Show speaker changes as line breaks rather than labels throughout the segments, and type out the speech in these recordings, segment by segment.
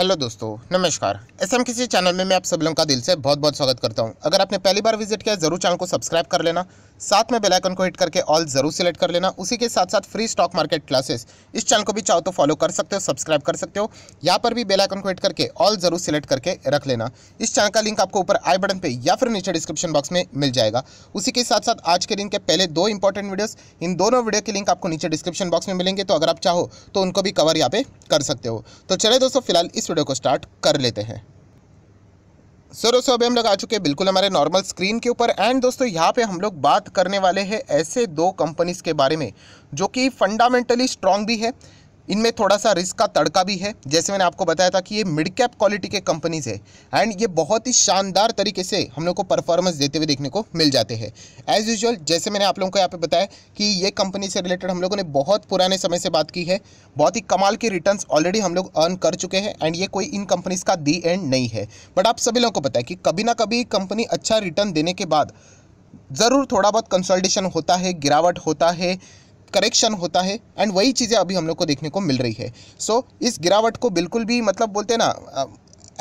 Hello दोस्तों नमस्कार S M किसी चैनल में मैं आप सब लोगों का दिल से बहुत बहुत स्वागत करता हूं अगर आपने पहली बार विजिट किया जरूर चैनल को सब्सक्राइब कर लेना साथ में बेल आइकन को हिट करके ऑल जरूर सेलेक्ट कर लेना उसी के साथ साथ फ्री स्टॉक मार्केट क्लासेस इस चैनल को भी चाहो तो फॉलो कर सकते हो सब्सक्राइब कर सकते हो यहाँ पर भी बेलाइकन को हिट करके ऑल जरूर सेलेक्ट करके रख लेना इस चैनल का लिंक आपको ऊपर आई बटन पर या फिर नीचे डिस्क्रिप्शन बॉक्स में मिल जाएगा उसी के साथ साथ आज के दिन के पहले दो इंपॉर्टेंट वीडियोज़ इन दोनों वीडियो के लिंक आपको नीचे डिस्क्रिप्शन बॉक्स में मिलेंगे तो अगर आप चाहो तो उनको भी कवर यहाँ पे कर सकते हो तो चले दोस्तों फिलहाल इस वीडियो को स्टार्ट कर लेते हैं सर दोस्तों अभी हम लोग आ चुके हैं बिल्कुल हमारे नॉर्मल स्क्रीन के ऊपर एंड दोस्तों यहाँ पे हम लोग बात करने वाले हैं ऐसे दो कंपनीज़ के बारे में जो कि फंडामेंटली स्ट्रांग भी है इनमें थोड़ा सा रिस्क का तड़का भी है जैसे मैंने आपको बताया था कि ये मिड कैप क्वालिटी के कंपनीज है एंड ये बहुत ही शानदार तरीके से हम लोग को परफॉर्मेंस देते हुए देखने को मिल जाते हैं एज यूजल जैसे मैंने आप लोगों को यहाँ पे बताया कि ये कंपनी से रिलेटेड हम लोगों ने बहुत पुराने समय से बात की है बहुत ही कमाल के रिटर्न ऑलरेडी हम लोग अर्न कर चुके हैं एंड ये कोई इन कंपनीज का दी एंड नहीं है बट आप सभी लोगों को पता है कि कभी ना कभी कंपनी अच्छा रिटर्न देने के बाद ज़रूर थोड़ा बहुत कंसल्टेशन होता है गिरावट होता है करेक्शन होता है एंड वही चीज़ें अभी हम लोग को देखने को मिल रही है सो so, इस गिरावट को बिल्कुल भी मतलब बोलते हैं ना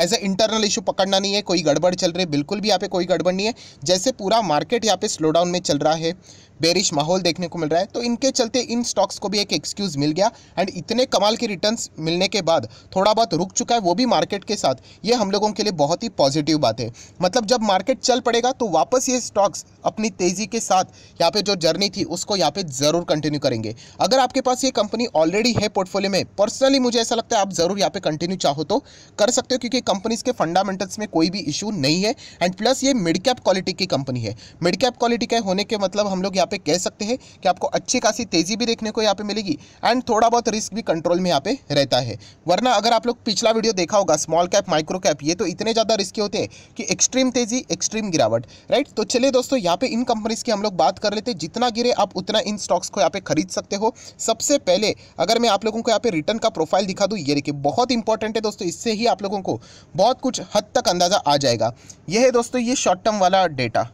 एज ए इंटरनल इशू पकड़ना नहीं है कोई गड़बड़ चल रही है बिल्कुल भी यहाँ पे कोई गड़बड़ नहीं है जैसे पूरा मार्केट यहाँ पे स्लो डाउन में चल रहा है बेरिश माहौल देखने को मिल रहा है तो इनके चलते इन स्टॉक्स को भी एक एक्सक्यूज़ मिल गया एंड इतने कमाल के रिटर्न मिलने के बाद थोड़ा बहुत रुक चुका है वो भी मार्केट के साथ ये हम लोगों के लिए बहुत ही पॉजिटिव बात है मतलब जब मार्केट चल पड़ेगा तो वापस ये स्टॉक्स अपनी तेज़ी के साथ यहाँ पे जो जर्नी थी उसको यहाँ पे ज़रूर कंटिन्यू करेंगे अगर आपके पास ये कंपनी ऑलरेडी है पोर्टफोलियो में पर्सनली मुझे ऐसा लगता है आप ज़रूर यहाँ पे कंटिन्यू चाहो तो कर सकते हो क्योंकि कंपनीज के फंडामेंटल्स में कोई भी इशू नहीं है एंड प्लस ये मिड कैप क्वालिटी की कंपनी है मिड कैप क्वालिटी का होने के मतलब हम लोग यहाँ पे कह सकते हैं कि आपको अच्छी खासी तेज़ी भी देखने को यहाँ पे मिलेगी एंड थोड़ा बहुत रिस्क भी कंट्रोल में यहाँ पे रहता है वरना अगर आप लोग पिछला वीडियो देखा होगा स्मॉल कैप माइक्रो कैप ये तो इतने ज़्यादा रिस्क होते हैं कि एक्सट्रीम तेज़ी एक्सट्रीम गिरावट राइट तो चलिए दोस्तों यहाँ पे इन कंपनीज़ की हम लोग बात कर लेते हैं जितना गिरे आप उतना इन स्टॉक्स को यहाँ पे खरीद सकते हो सबसे पहले अगर मैं आप लोगों को यहाँ पे रिटर्न का प्रोफाइल दिखा दूँ ये देखिए बहुत इंपॉर्टेंट है दोस्तों इससे ही आप लोगों को बहुत कुछ हद तक अंदाज़ा आ जाएगा यह है दोस्तों ये शॉर्ट टर्म वाला डेटा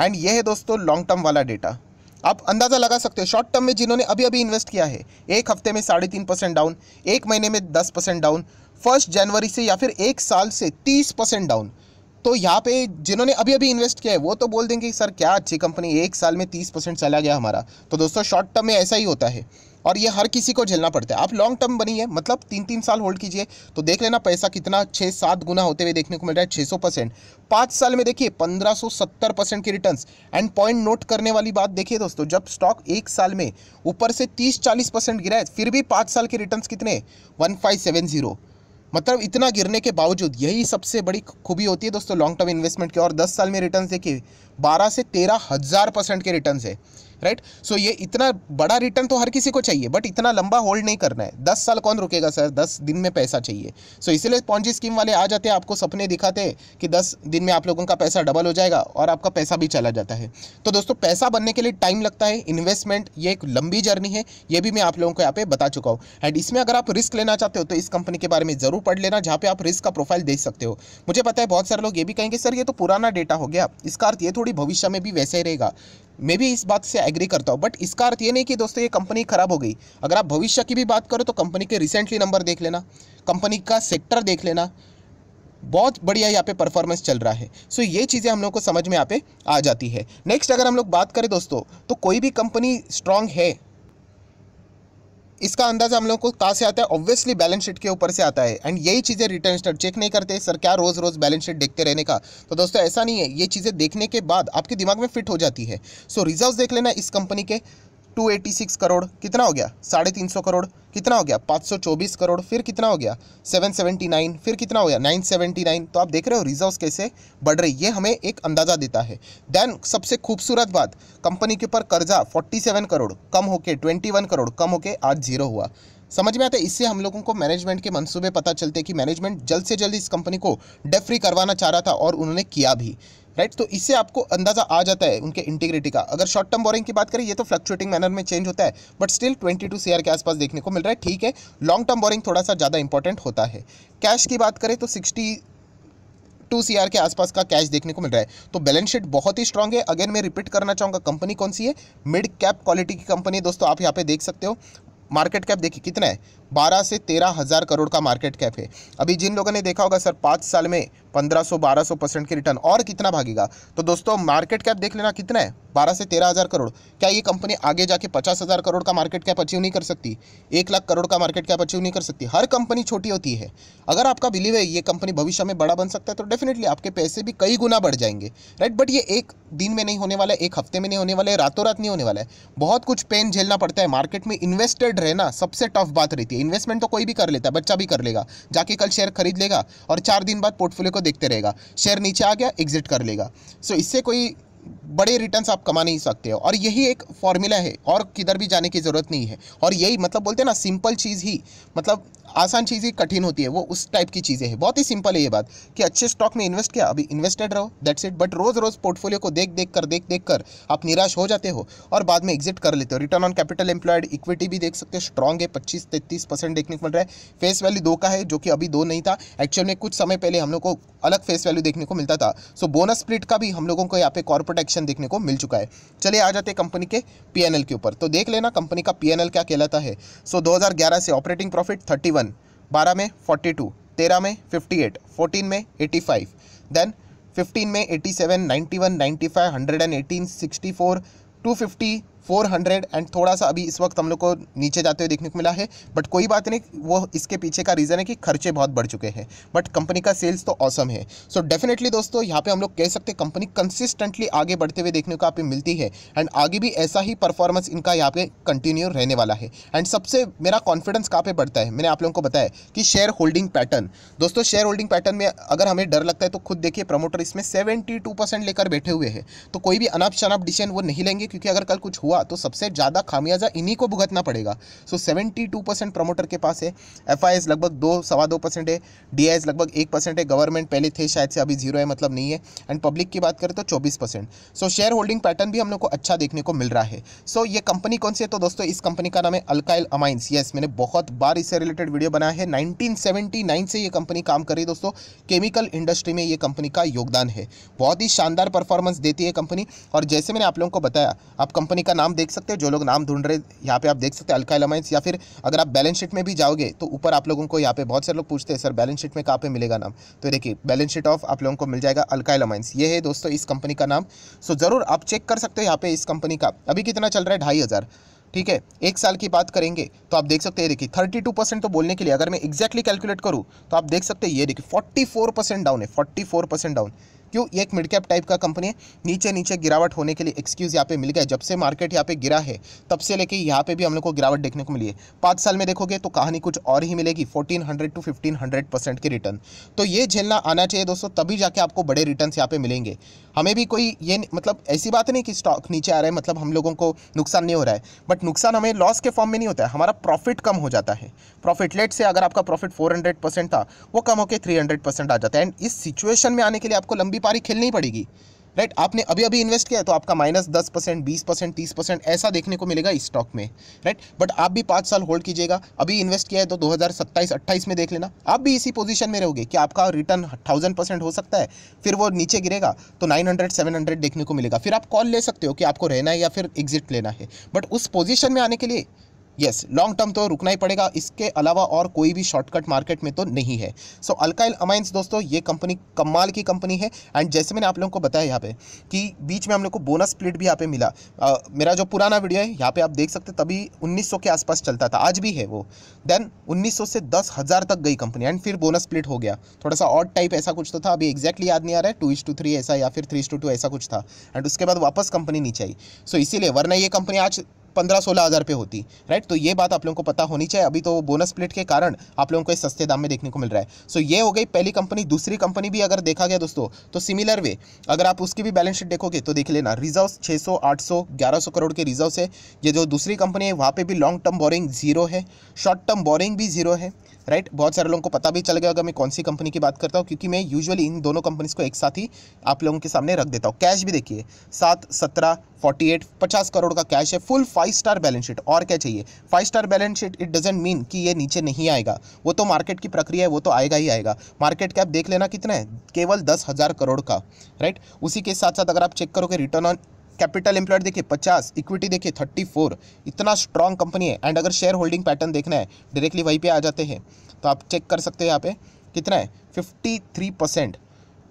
एंड ये है दोस्तों लॉन्ग टर्म वाला डेटा आप अंदाज़ा लगा सकते हो शॉर्ट टर्म में जिन्होंने अभी अभी इन्वेस्ट किया है एक हफ्ते में साढ़े तीन परसेंट डाउन एक महीने में दस परसेंट डाउन फर्स्ट जनवरी से या फिर एक साल से तीस परसेंट डाउन तो यहाँ पे जिन्होंने अभी अभी इन्वेस्ट किया है वो तो बोल देंगे सर क्या अच्छी कंपनी एक साल में तीस परसेंट चला गया हमारा तो दोस्तों शॉर्ट टर्म में ऐसा ही होता है और ये हर किसी को झेलना पड़ता है आप लॉन्ग टर्म है मतलब तीन तीन साल होल्ड कीजिए तो देख लेना पैसा कितना छः सात गुना होते हुए देखने को मिल रहा है छः सौ परसेंट पाँच साल में देखिए पंद्रह सौ सत्तर परसेंट की रिटर्न्स एंड पॉइंट नोट करने वाली बात देखिए दोस्तों जब स्टॉक एक साल में ऊपर से तीस चालीस परसेंट गिरा है फिर भी पाँच साल के रिटर्न कितने वन फाइव सेवन जीरो मतलब इतना गिरने के बावजूद यही सबसे बड़ी खूबी होती है दोस्तों लॉन्ग टर्म इन्वेस्टमेंट की और दस साल में रिटर्न देखिए बारह से तेरह हज़ार परसेंट के रिटर्न है राइट सो ये इतना बड़ा रिटर्न तो हर किसी को चाहिए बट इतना लंबा होल्ड नहीं करना है दस साल कौन रुकेगा सर दस दिन में पैसा चाहिए सो so, इसीलिए पॉन्जी स्कीम वाले आ जाते हैं आपको सपने दिखाते हैं कि दस दिन में आप लोगों का पैसा डबल हो जाएगा और आपका पैसा भी चला जाता है तो दोस्तों पैसा बनने के लिए टाइम लगता है इन्वेस्टमेंट ये एक लंबी जर्नी है ये भी मैं आप लोगों को यहाँ पे बता चुका हूँ एंड इसमें अगर आप रिस्क लेना चाहते हो तो इस कंपनी के बारे में ज़रूर पढ़ लेना जहाँ पे आप रिस्क का प्रोफाइल देख सकते हो मुझे पता है बहुत सारे लोग ये भी कहेंगे सर ये तो पुराना डेटा हो गया इसका अर्थ ये थोड़ी भविष्य में भी वैसे ही रहेगा मैं भी इस बात से एग्री करता हूँ बट इसका अर्थ ये नहीं कि दोस्तों ये कंपनी ख़राब हो गई अगर आप भविष्य की भी बात करो तो कंपनी के रिसेंटली नंबर देख लेना कंपनी का सेक्टर देख लेना बहुत बढ़िया यहाँ पे परफॉर्मेंस चल रहा है सो ये चीज़ें हम लोग को समझ में यहाँ पे आ जाती है नेक्स्ट अगर हम लोग बात करें दोस्तों तो कोई भी कंपनी स्ट्रांग है इसका अंदाजा हम लोग को कहाँ से आता है ऑब्वियसली बैलेंस शीट के ऊपर से आता है एंड यही चीज़ें रिटर्न स्टार्ट चेक नहीं करते सर क्या रोज़ रोज़ बैलेंस शीट देखते रहने का तो दोस्तों ऐसा नहीं है ये चीज़ें देखने के बाद आपके दिमाग में फिट हो जाती है सो so, रिजर्व देख लेना इस कंपनी के 286 करोड़ कितना हो गया साढ़े तीन सौ करोड़ कितना हो गया 524 करोड़ फिर कितना हो गया 779 फिर कितना हो गया 979 तो आप देख रहे हो रिजर्व कैसे बढ़ रही ये हमें एक अंदाज़ा देता है देन सबसे खूबसूरत बात कंपनी के ऊपर कर्जा 47 करोड़ कम होके 21 करोड़ कम होके आज जीरो हुआ समझ में आता है इससे हम लोगों को मैनेजमेंट के मंसूबे पता चलते कि मैनेजमेंट जल्द से जल्द इस कंपनी को डेफ्री करवाना चाह रहा था और उन्होंने किया भी राइट तो इससे आपको अंदाजा आ जाता है उनके इंटीग्रिटी का अगर शॉर्ट टर्म बोरिंग की बात करें ये तो फ्लक्चुएटिंग मैनर में चेंज होता है बट स्टिल ट्वेंटी टू के आसपास देखने को मिल रहा है ठीक है लॉन्ग टर्म बोरिंग थोड़ा सा ज़्यादा इंपॉर्टेंट होता है कैश की बात करें तो सिक्सटी टू सी के आसपास का कैश देखने को मिल रहा है तो बैलेंस शीट बहुत ही स्ट्रॉग है अगेन मैं रिपीट करना चाहूँगा कंपनी कौन सी है मिड कैप क्वालिटी की कंपनी है दोस्तों आप यहाँ पे देख सकते हो मार्केट कैप देखिए कितना है बारह से तेरह हज़ार करोड़ का मार्केट कैप है अभी जिन लोगों ने देखा होगा सर पाँच साल में पंद्रह सौ बारह सौ परसेंट के रिटर्न और कितना भागेगा तो दोस्तों मार्केट कैप देख लेना कितना है बारह से तेरह हज़ार करोड़ क्या ये कंपनी आगे जाके पचास हज़ार करोड़ का मार्केट कैप अचीव नहीं कर सकती एक लाख करोड़ का मार्केट कैप अचीव नहीं कर सकती हर कंपनी छोटी होती है अगर आपका बिलीव है ये कंपनी भविष्य में बड़ा बन सकता है तो डेफिनेटली आपके पैसे भी कई गुना बढ़ जाएंगे राइट बट ये एक दिन में नहीं होने वाला है एक हफ्ते में नहीं होने वाला है रातों रात नहीं होने वाला है बहुत कुछ पेन झेलना पड़ता है मार्केट में इन्वेस्टेड रहना सबसे टफ बात रहती है इन्वेस्टमेंट तो कोई भी कर लेता है बच्चा भी कर लेगा जाके कल शेयर खरीद लेगा और चार दिन बाद पोर्टफोलियो को देखते रहेगा शेयर नीचे आ गया एग्जिट कर लेगा सो so, इससे कोई बड़े रिटर्न्स आप कमा नहीं सकते हो और यही एक फॉर्मूला है और किधर भी जाने की ज़रूरत नहीं है और यही मतलब बोलते हैं ना सिंपल चीज़ ही मतलब आसान चीज़ें कठिन होती है वो उस टाइप की चीज़ें हैं बहुत ही सिंपल है ये बात कि अच्छे स्टॉक में इन्वेस्ट किया अभी इन्वेस्टेड रहो दैट्स इट बट रोज़ रोज़ पोर्टफोलियो को देख देख कर देख देख कर आप निराश हो जाते हो और बाद में एग्जिट कर लेते हो return on capital employed equity भी देख सकते हो स्ट्रॉग है पच्चीस तैतीस परसेंट देखने को मिल रहा है फेस वैल्यू दो का है जो कि अभी दो नहीं था एक्चुअल में कुछ समय पहले हम लोग को अलग फेस वैल्यू देखने को मिलता था सो बोनस स्प्लिट का भी हम लोगों को यहाँ पे कॉर्पोरेट एक्शन देखने को मिल चुका है चलिए आ जाते हैं कंपनी के पी के ऊपर तो देख लेना कंपनी का पी क्या कहलाता है सो दो से ऑपरेटिंग प्रॉफिट वन बारह में फोर्टी टू तेरह में फिफ्टी एट फोर्टीन में एटी फाइव देन फिफ्टीन में eighty seven ninety one ninety five hundred and eighteen sixty four two fifty 400 and थोड़ा सा अभी इस वक्त हम लोग को नीचे जाते हुए देखने को मिला है बट कोई बात नहीं वो इसके पीछे का रीज़न है कि खर्चे बहुत बढ़ चुके हैं बट कंपनी का सेल्स तो औसम है सो so डेफिनेटली दोस्तों यहाँ पे हम लोग कह सकते हैं कंपनी कंसिस्टेंटली आगे बढ़ते हुए देखने को आप मिलती है एंड आगे भी ऐसा ही परफॉर्मेंस इनका यहाँ पे कंटिन्यू रहने वाला है एंड सबसे मेरा कॉन्फिडेंस कहाँ पर बढ़ता है मैंने आप लोगों को बताया कि शेयर होल्डिंग पैटर्न दोस्तों शेयर होल्डिंग पैटर्न में अगर हमें डर लगता है तो खुद देखिए प्रमोटर इसमें सेवेंटी लेकर बैठे हुए हैं तो कोई भी अनाप शनाप डिसीजन वो नहीं लेंगे क्योंकि अगर कल कुछ हुआ होगा तो सबसे ज़्यादा खामियाजा इन्हीं को भुगतना पड़ेगा so seventy two percent promoter के पास है एफ आई एस लगभग दो सवा दो परसेंट है डी आई एस लगभग एक परसेंट है गवर्नमेंट पहले थे शायद से अभी जीरो है मतलब नहीं है एंड पब्लिक की बात करें तो चौबीस percent so share holding pattern भी हम लोग को अच्छा देखने को मिल रहा है सो so, ये कंपनी कौन सी है तो दोस्तों इस कंपनी का नाम है अल्काइल अमाइंस येस मैंने बहुत बार इससे रिलेटेड वीडियो बनाया है 1979 से ये कंपनी काम कर रही है दोस्तों केमिकल इंडस्ट्री में ये कंपनी का योगदान है बहुत ही शानदार परफॉर्मेंस देती है कंपनी और जैसे मैंने आप लोगों को बताया आप कंपनी का नाम नाम देख सकते हो जो लोग नाम ढूंढ रहे यहाँ पे आप देख सकते हैं अल्का एलामाइंस या फिर अगर आप बैलेंस शीट में भी जाओगे तो ऊपर आप लोगों को यहाँ पे बहुत सारे लोग पूछते हैं सर बैलेंस शीट में कहाँ पे मिलेगा नाम तो देखिए बैलेंस शीट ऑफ आप लोगों को मिल जाएगा अल्का एलामाइंस ये है दोस्तों इस कंपनी का नाम सो ज़रूर आप चेक कर सकते हो यहाँ पे इस कंपनी का अभी कितना चल रहा है ढाई ठीक है एक साल की बात करेंगे तो आप देख सकते हैं देखिए थर्टी टू परसेंट तो बोलने के लिए अगर मैं एक्जैक्टली कैलकुलेट करूँ तो आप देख सकते हैं ये देखिए फोर्टी फोर परसेंट डाउन है फोर्टी फोर परसेंट डाउन क्यों ये एक मिड कैप टाइप का कंपनी है नीचे नीचे गिरावट होने के लिए एक्सक्यूज़ यहाँ पे मिल गया जब से मार्केट यहाँ पे गिरा है तब से लेके यहाँ पे भी हम लोग को गिरावट देखने को मिली है पाँच साल में देखोगे तो कहानी कुछ और ही मिलेगी fourteen hundred to fifteen hundred percent के रिटर्न तो ये झेलना आना चाहिए दोस्तों तभी जाके आपको बड़े रिटर्न यहाँ पे मिलेंगे हमें भी कोई ये मतलब ऐसी बात नहीं कि स्टॉक नीचे आ रहा है मतलब हम लोगों को नुकसान नहीं हो रहा है बट नुकसान हमें लॉस के फॉर्म में नहीं होता है हमारा प्रॉफिट कम हो जाता है प्रॉफिट लेट से अगर आपका प्रॉफिट फोर था वो कम होकर थ्री आ जाता है एंड इस सिचुएशन में आने के लिए आपको लंबी पूरी पारी खेलनी पड़ेगी राइट right? आपने अभी अभी इन्वेस्ट किया है तो आपका माइनस दस परसेंट बीस परसेंट तीस परसेंट ऐसा देखने को मिलेगा इस स्टॉक में राइट right? बट आप भी पाँच साल होल्ड कीजिएगा अभी इन्वेस्ट किया है तो 2027 28 में देख लेना आप भी इसी पोजीशन में रहोगे कि आपका रिटर्न थाउजेंड परसेंट हो सकता है फिर वो नीचे गिरेगा तो नाइन हंड्रेड देखने को मिलेगा फिर आप कॉल ले सकते हो कि आपको रहना है या फिर एग्जिट लेना है बट उस पोजिशन में आने के लिए यस लॉन्ग टर्म तो रुकना ही पड़ेगा इसके अलावा और कोई भी शॉर्टकट मार्केट में तो नहीं है सो अल्काइल अमाइंस दोस्तों ये कंपनी कमाल की कंपनी है एंड जैसे मैंने आप लोगों को बताया यहाँ पे कि बीच में हम लोग को बोनस स्प्लिट भी यहाँ पे मिला आ, मेरा जो पुराना वीडियो है यहाँ पे आप देख सकते तभी उन्नीस के आसपास चलता था आज भी है वो देन उन्नीस से दस हज़ार तक गई कंपनी एंड फिर बोनस स्प्लिट हो गया थोड़ा सा ऑड टाइप ऐसा कुछ तो था अभी एक्जैक्टली याद नहीं आ रहा है टू इज टू थ्री ऐसा या फिर थ्री इज टू टू ऐसा कुछ था एंड उसके बाद वापस कंपनी नीचे आई सो इसीलिए वरना ये कंपनी आज पंद्रह सोलह हज़ार पे होती राइट तो ये बात आप लोगों को पता होनी चाहिए अभी तो बोनस प्लेट के कारण आप लोगों को इस सस्ते दाम में देखने को मिल रहा है सो ये हो गई पहली कंपनी दूसरी कंपनी भी अगर देखा गया दोस्तों तो सिमिलर वे अगर आप उसकी भी बैलेंस शीट देखोगे तो देख लेना रिजर्व छः सौ आठ सौ ग्यारह सौ करोड़ के रिजर्व है ये जो दूसरी कंपनी है वहाँ पर भी लॉन्ग टर्म बोरिंग जीरो है शॉर्ट टर्म बोरिंग भी जीरो है राइट right? बहुत सारे लोगों को पता भी चल गया अगर मैं कौन सी कंपनी की बात करता हूँ क्योंकि मैं यूजुअली इन दोनों कंपनीज को एक साथ ही आप लोगों के सामने रख देता हूँ कैश भी देखिए सात सत्रह फोर्टी एट पचास करोड़ का कैश है full five star balance sheet और क्या चाहिए five star balance sheet it doesn't mean कि ये नीचे नहीं आएगा वो तो मार्केट की प्रक्रिया है वो तो आएगा ही आएगा मार्केट कैप देख लेना कितना है केवल दस हज़ार करोड़ का राइट उसी के साथ साथ अगर आप चेक करोगे रिटर्न ऑन कैपिटल एम्प्लॉयड देखिए पचास इक्विटी देखिए फोर इतना स्ट्रॉन्ग कंपनी है एंड अगर शेयर होल्डिंग पैटर्न देखना है डायरेक्टली वहीं पर आ जाते हैं तो आप चेक कर सकते हैं यहाँ पे कितना है थ्री परसेंट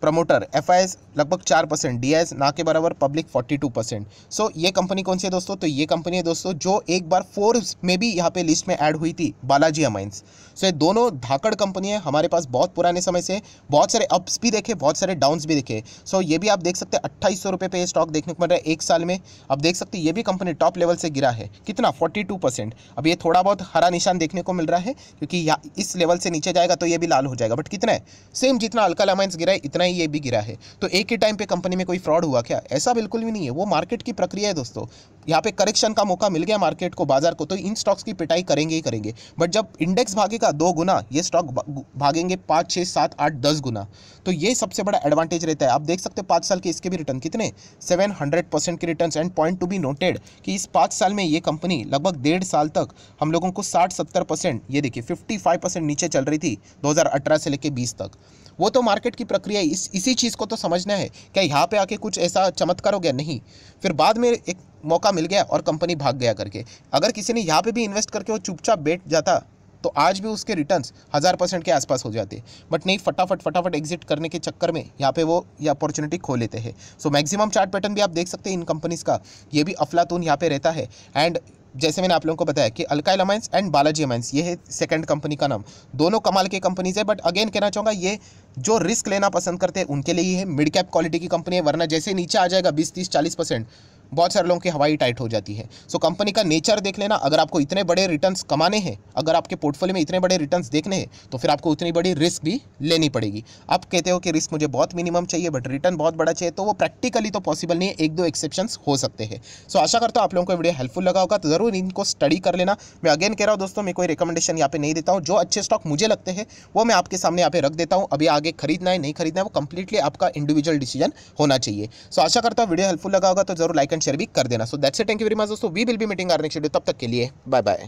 प्रमोटर एफ लगभग चार परसेंट डी ना के बराबर public forty two percent so ये कंपनी कौन सी है दोस्तों तो ये कंपनी है दोस्तों जो एक बार फोर्स में भी यहाँ पे लिस्ट में ऐड हुई थी बालाजी अमाइंस सो ये दोनों धाकड़ कंपनी है हमारे पास बहुत पुराने समय से बहुत सारे अप्स भी देखे बहुत सारे डाउन्स भी देखे सो ये भी आप देख सकते हैं अट्ठाईस सौ रुपये पे स्टॉक देखने को मिल रहा है एक साल में आप देख सकते ये भी कंपनी टॉप लेवल से गिरा है कितना फोर्टी टू परसेंट अब ये थोड़ा बहुत हरा निशान देखने को मिल रहा है क्योंकि इस लेवल से नीचे जाएगा तो ये भी लाल हो जाएगा बट कितना है सेम जितना अल्काल अमाइंस गिरा है इतना है ये भी गिरा है तो एक ही टाइम पे कंपनी में कोई फ्रॉड हुआ क्या ऐसा बिल्कुल भी नहीं है वो मार्केट की प्रक्रिया है दोस्तों यहाँ पे करेक्शन का मौका मिल गया मार्केट को बाजार को तो इन स्टॉक्स की पिटाई करेंगे ही करेंगे बट जब इंडेक्स भागेगा दो गुना ये स्टॉक भागेंगे पाँच छः सात आठ दस गुना तो ये सबसे बड़ा एडवांटेज रहता है आप देख सकते हैं पाँच साल के इसके भी रिटर्न कितने सेवन हंड्रेड परसेंट के return and point to be noted कि इस पाँच साल में ये कंपनी लगभग डेढ़ साल तक हम लोगों को साठ सत्तर परसेंट ये देखिए फिफ्टी फाइव परसेंट नीचे चल रही थी 2018 से लेकर बीस तक वो तो मार्केट की प्रक्रिया है इस इसी चीज़ को तो समझना है क्या यहाँ पे आके कुछ ऐसा चमत्कार हो गया नहीं फिर बाद में एक मौका मिल गया और कंपनी भाग गया करके अगर किसी ने यहाँ पे भी इन्वेस्ट करके वो चुपचाप बैठ जाता तो आज भी उसके रिटर्न हज़ार परसेंट के आसपास हो जाते बट नहीं फटाफट फटाफट एग्जिट करने के चक्कर में यहाँ पे वो ये अपॉर्चुनिटी खो लेते हैं सो मैक्सिमम चार्ट पैटर्न भी आप देख सकते हैं इन कंपनीज़ का ये भी अफलातून यहाँ पे रहता है एंड जैसे मैंने आप लोगों को बताया कि Alkyl Amines and Balaji Amines ये है सेकंड कंपनी का नाम दोनों कमाल की कंपनीज है बट अगेन कहना चाहूँगा ये जो रिस्क लेना पसंद करते हैं उनके लिए ही है मिड कैप क्वालिटी की कंपनी है वरना जैसे नीचे आ जाएगा बीस तीस चालीस परसेंट बहुत सारे लोगों की हवाई टाइट हो जाती है सो कंपनी का नेचर देख लेना अगर आपको इतने बड़े रिटर्न कमाने हैं अगर आपके पोर्टफोलियो में इतने बड़े रिटर्न देखने हैं तो फिर आपको उतनी बड़ी रिस्क भी लेनी पड़ेगी आप कहते हो कि रिस्क मुझे बहुत मिनिमम चाहिए बट रिटर्न बहुत बड़ा चाहिए तो वो प्रैक्टिकली तो पॉसिबल नहीं है एक दो एक्सेप्शन हो सकते हैं सो आशा करता हूँ आप लोगों को वीडियो हेल्पफुल लगा होगा तो ज़रूर इनको स्टडी कर लेना मैं अगेन कह रहा हूँ दोस्तों मैं कोई रिकमेंडेशन यहाँ पे नहीं देता हूँ जो अच्छे स्टॉक मुझे लगते हैं वो मैं आपके सामने यहाँ पे रख देता हूँ अभी आगे खरीदना है नहीं खरीदना है वो कंप्लीटली आपका इंडिविजुअल डिसीजन होना चाहिए सो आशा करता हूँ वीडियो हेल्पफुल लगा होगा तो जरूर लाइक एंड शेयर भी कर देना so that's it thank you very much दोस्तों वी विल भी मीटिंग आर नेक्स्ट वीडियो तब तक के लिए बाय बाय